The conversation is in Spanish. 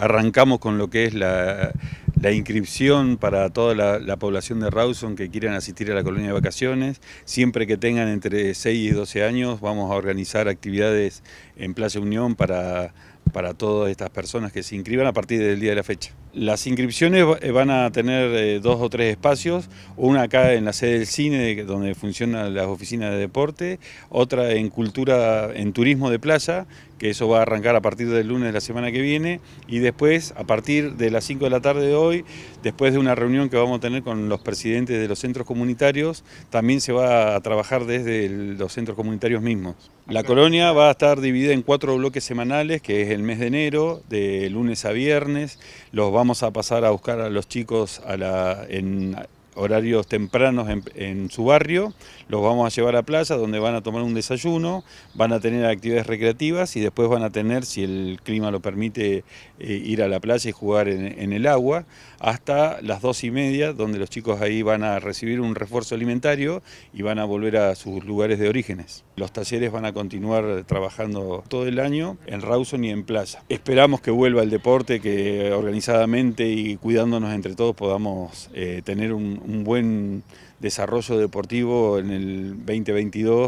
Arrancamos con lo que es la, inscripción para toda la, población de Rawson que quieran asistir a la colonia de vacaciones. Siempre que tengan entre 6 y 12 años vamos a organizar actividades en Plaza Unión para todas estas personas que se inscriban a partir del día de la fecha. Las inscripciones eh, van a tener eh, dos o tres espacios, una acá en la sede del cine donde funcionan las oficinas de deporte, otra en cultura, en turismo de playa, que eso va a arrancar a partir del lunes de la semana que viene, y después a partir de las 5 de la tarde de hoy, después de una reunión que vamos a tener con los presidentes de los centros comunitarios, también se va a trabajar desde los centros comunitarios mismos. La colonia va a estar dividida en cuatro bloques semanales, que es el mes de enero, de lunes a viernes, los vamos a pasar a buscar a los chicos a la, en horarios tempranos en, su barrio, los vamos a llevar a plaza donde van a tomar un desayuno, van a tener actividades recreativas y después van a tener, si el clima lo permite, eh, ir a la playa y jugar en, el agua, hasta las dos y media, donde los chicos ahí van a recibir un refuerzo alimentario y van a volver a sus lugares de orígenes. Los talleres van a continuar trabajando todo el año en Rawson y en Plaza. Esperamos que vuelva el deporte, que organizadamente y cuidándonos entre todos podamos eh, tener un un buen desarrollo deportivo en el 2022.